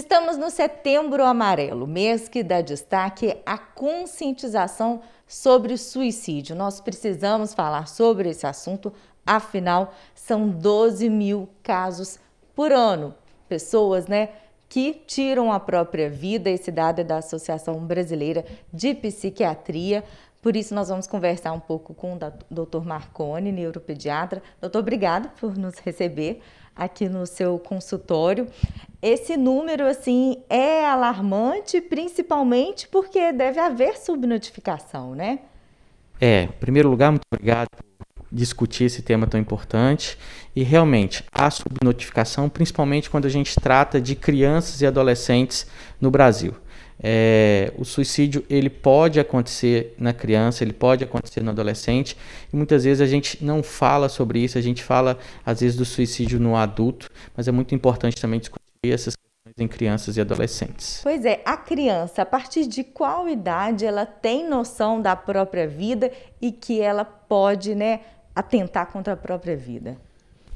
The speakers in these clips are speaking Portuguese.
Estamos no Setembro Amarelo, mês que dá destaque à conscientização sobre suicídio. Nós precisamos falar sobre esse assunto, afinal, são 12 mil casos por ano. Pessoas, né? que tiram a própria vida. Esse dado é da Associação Brasileira de Psiquiatria. Por isso, nós vamos conversar um pouco com o Dr. Marcone, neuropediatra. Doutor, obrigado por nos receber aqui no seu consultório. Esse número assim é alarmante, principalmente porque deve haver subnotificação, né? É, em primeiro lugar, muito obrigado por discutir esse tema tão importante. E realmente, há subnotificação, principalmente quando a gente trata de crianças e adolescentes no Brasil. É, o suicídio ele pode acontecer na criança, ele pode acontecer no adolescente, e muitas vezes a gente não fala sobre isso, a gente fala às vezes do suicídio no adulto, mas é muito importante também discutir essas questões em crianças e adolescentes. Pois é, a criança, a partir de qual idade ela tem noção da própria vida e que ela pode, né, atentar contra a própria vida?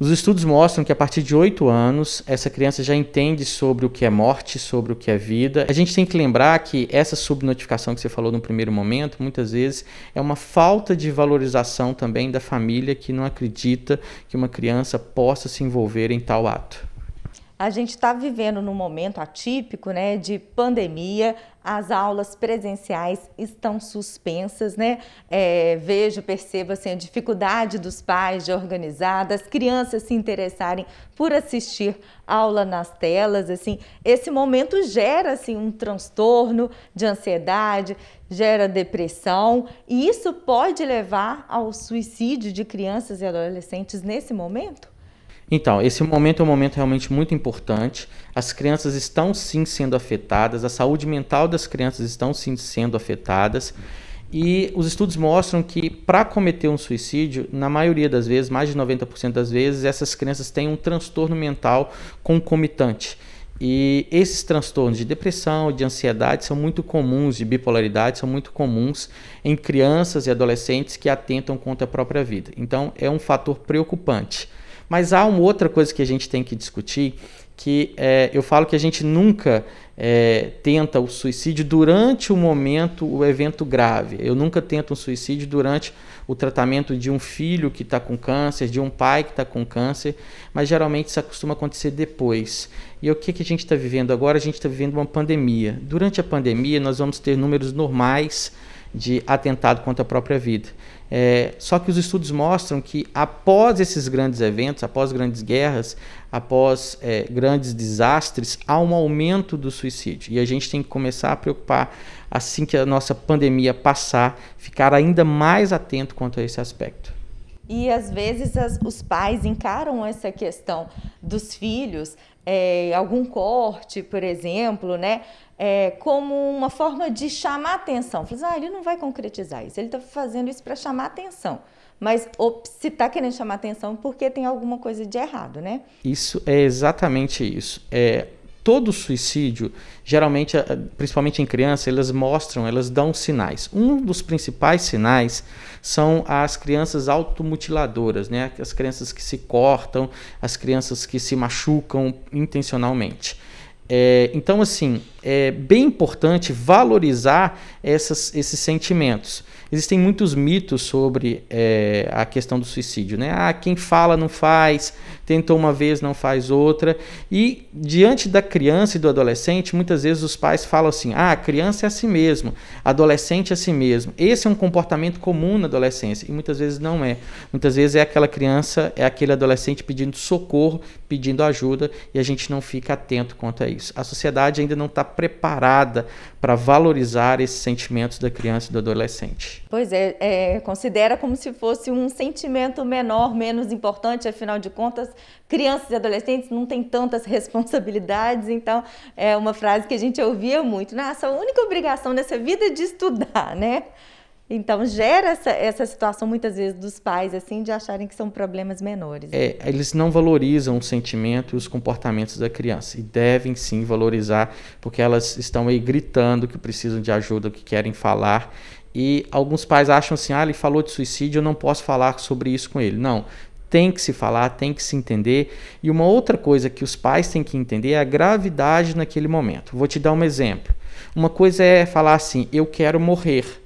Os estudos mostram que a partir de 8 anos essa criança já entende sobre o que é morte, sobre o que é vida. A gente tem que lembrar que essa subnotificação que você falou no primeiro momento, muitas vezes é uma falta de valorização também da família que não acredita que uma criança possa se envolver em tal ato. A gente está vivendo num momento atípico, né, de pandemia, as aulas presenciais estão suspensas, né? É, vejo, percebo assim, a dificuldade dos pais de organizar, das crianças se interessarem por assistir aula nas telas, assim. Esse momento gera, assim, um transtorno de ansiedade, gera depressão e isso pode levar ao suicídio de crianças e adolescentes nesse momento? Então, esse momento é um momento realmente muito importante. As crianças estão sim sendo afetadas, a saúde mental das crianças estão sim sendo afetadas. E os estudos mostram que para cometer um suicídio, na maioria das vezes, mais de 90% das vezes, essas crianças têm um transtorno mental concomitante. E esses transtornos de depressão, de ansiedade são muito comuns, de bipolaridade são muito comuns em crianças e adolescentes que atentam contra a própria vida. Então é um fator preocupante. Mas há uma outra coisa que a gente tem que discutir, que é, eu falo que a gente nunca é, tenta o suicídio durante o momento, o evento grave. Eu nunca tento um suicídio durante o tratamento de um filho que está com câncer, de um pai que está com câncer, mas geralmente isso costuma acontecer depois. E o que, que a gente está vivendo agora? A gente está vivendo uma pandemia. Durante a pandemia, nós vamos ter números normais de atentado contra a própria vida. É, só que os estudos mostram que após esses grandes eventos, após grandes guerras, após é, grandes desastres, há um aumento do suicídio. E a gente tem que começar a preocupar assim que a nossa pandemia passar, ficar ainda mais atento quanto a esse aspecto. E às vezes as, os pais encaram essa questão dos filhos, é, algum corte, por exemplo, né? É, como uma forma de chamar atenção. Fala assim, ah, ele não vai concretizar isso, ele está fazendo isso para chamar atenção. Mas se está querendo chamar atenção, porque tem alguma coisa de errado, né? Isso é exatamente isso. É, todo suicídio, geralmente, eh, principalmente em criança, elas mostram, elas dão sinais. Um dos principais sinais são as crianças automutiladoras, né? As crianças que se cortam, as crianças que se machucam intencionalmente. É, então, assim, é bem importante valorizar essas, esses sentimentos. Existem muitos mitos sobre é, a questão do suicídio, né? Ah, quem fala não faz, tentou uma vez não faz outra. E diante da criança e do adolescente, muitas vezes os pais falam assim: ah, a criança é a si mesmo, adolescente é a si mesmo. Esse é um comportamento comum na adolescência e muitas vezes não é. Muitas vezes é aquela criança, é aquele adolescente pedindo socorro, pedindo ajuda e a gente não fica atento quanto a isso. A sociedade ainda não está preparada para valorizar esses sentimentos da criança e do adolescente. Pois é, é, considera como se fosse um sentimento menor, menos importante, afinal de contas, crianças e adolescentes não têm tantas responsabilidades, então é uma frase que a gente ouvia muito. Nossa, a única obrigação nessa vida é de estudar, né? Então gera essa, essa situação muitas vezes dos pais assim de acharem que são problemas menores. É, eles não valorizam o sentimento e os comportamentos da criança e devem sim valorizar porque elas estão aí gritando que precisam de ajuda, que querem falar. E alguns pais acham assim, ah, ele falou de suicídio, eu não posso falar sobre isso com ele. Não, tem que se falar, tem que se entender. E uma outra coisa que os pais têm que entender é a gravidade naquele momento. Vou te dar um exemplo. Uma coisa é falar assim: eu quero morrer.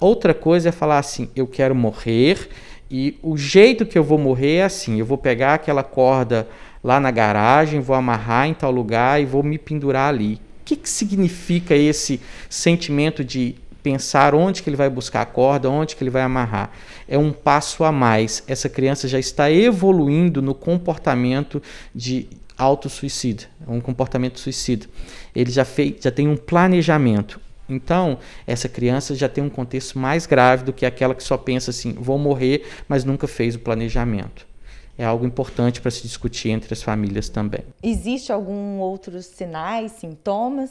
Outra coisa é falar assim: eu quero morrer e o jeito que eu vou morrer é assim: eu vou pegar aquela corda lá na garagem, vou amarrar em tal lugar e vou me pendurar ali. O que, que significa esse sentimento de pensar onde que ele vai buscar a corda, onde que ele vai amarrar. É um passo a mais. Essa criança já está evoluindo no comportamento de é um comportamento suicida. Ele já, fez, já tem um planejamento. Então, essa criança já tem um contexto mais grave do que aquela que só pensa assim, vou morrer, mas nunca fez o planejamento. É algo importante para se discutir entre as famílias também. Existe algum outros sinais, sintomas?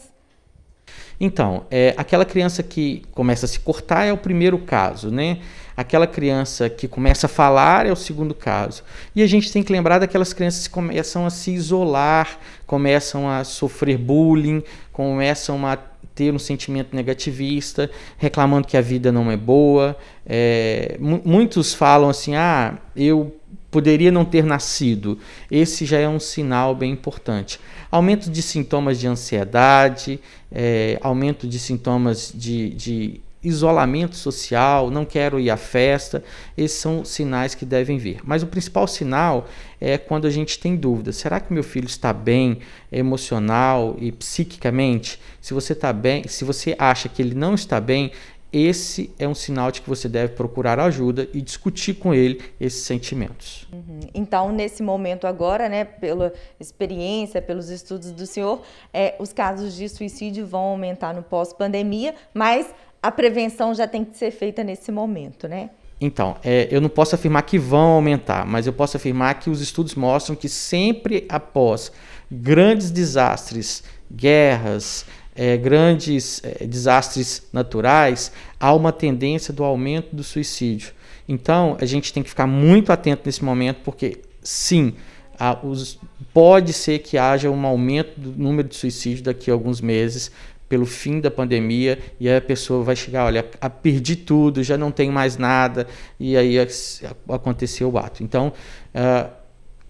Então, é, aquela criança que começa a se cortar é o primeiro caso, né? Aquela criança que começa a falar é o segundo caso. E a gente tem que lembrar daquelas crianças que começam a se isolar, começam a sofrer bullying, começam a ter um sentimento negativista, reclamando que a vida não é boa. É, muitos falam assim: ah, eu poderia não ter nascido. Esse já é um sinal bem importante. Aumento de sintomas de ansiedade, é, aumento de sintomas de, de isolamento social, não quero ir à festa. Esses são sinais que devem vir. Mas o principal sinal é quando a gente tem dúvida: será que meu filho está bem emocional e psiquicamente? Se você está bem, se você acha que ele não está bem, esse é um sinal de que você deve procurar ajuda e discutir com ele esses sentimentos. Uhum. Então, nesse momento agora, né, pela experiência, pelos estudos do senhor, é, os casos de suicídio vão aumentar no pós-pandemia, mas a prevenção já tem que ser feita nesse momento, né? Então, é, eu não posso afirmar que vão aumentar, mas eu posso afirmar que os estudos mostram que sempre após grandes desastres, guerras, é, grandes é, desastres naturais, há uma tendência do aumento do suicídio. Então, a gente tem que ficar muito atento nesse momento, porque sim, os, pode ser que haja um aumento do número de suicídios daqui a alguns meses, pelo fim da pandemia, e aí a pessoa vai chegar, olha, a, a perdi tudo, já não tenho mais nada, e aí a, aconteceu o ato. Então, uh,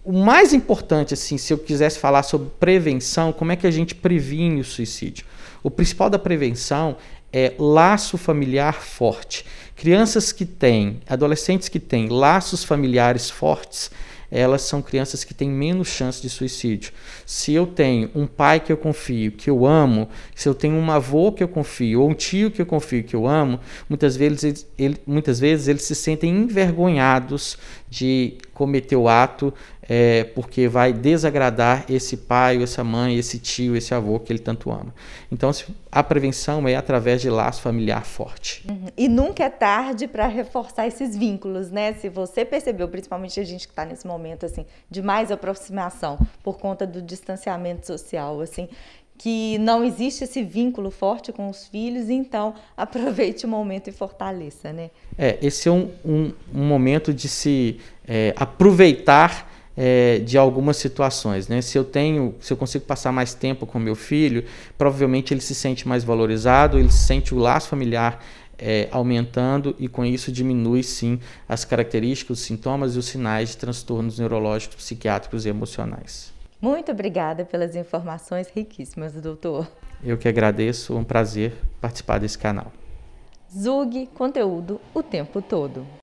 o mais importante, assim, se eu quisesse falar sobre prevenção, como é que a gente previne o suicídio? O principal da prevenção é laço familiar forte. Crianças que têm, adolescentes que têm laços familiares fortes, elas são crianças que têm menos chance de suicídio. Se eu tenho um pai que eu confio, que eu amo, se eu tenho um avô que eu confio, ou um tio que eu confio, que eu amo, muitas vezes eles, ele, muitas vezes eles se sentem envergonhados de cometer o ato é, porque vai desagradar esse pai, ou essa mãe, esse tio, esse avô que ele tanto ama. Então, a prevenção é através de laço familiar forte. Uhum. E nunca é tarde para reforçar esses vínculos, né? Se você percebeu, principalmente a gente que está nesse momento, momento assim de mais aproximação por conta do distanciamento social, assim, que não existe esse vínculo forte com os filhos, então aproveite o momento e fortaleça, né? É, esse é um, um, um momento de se é, aproveitar é, de algumas situações, né? Se eu tenho, se eu consigo passar mais tempo com meu filho, provavelmente ele se sente mais valorizado, ele sente o laço familiar é, aumentando e com isso diminui sim as características, os sintomas e os sinais de transtornos neurológicos, psiquiátricos e emocionais. Muito obrigada pelas informações riquíssimas, doutor. Eu que agradeço, um prazer participar desse canal. Zug conteúdo o tempo todo.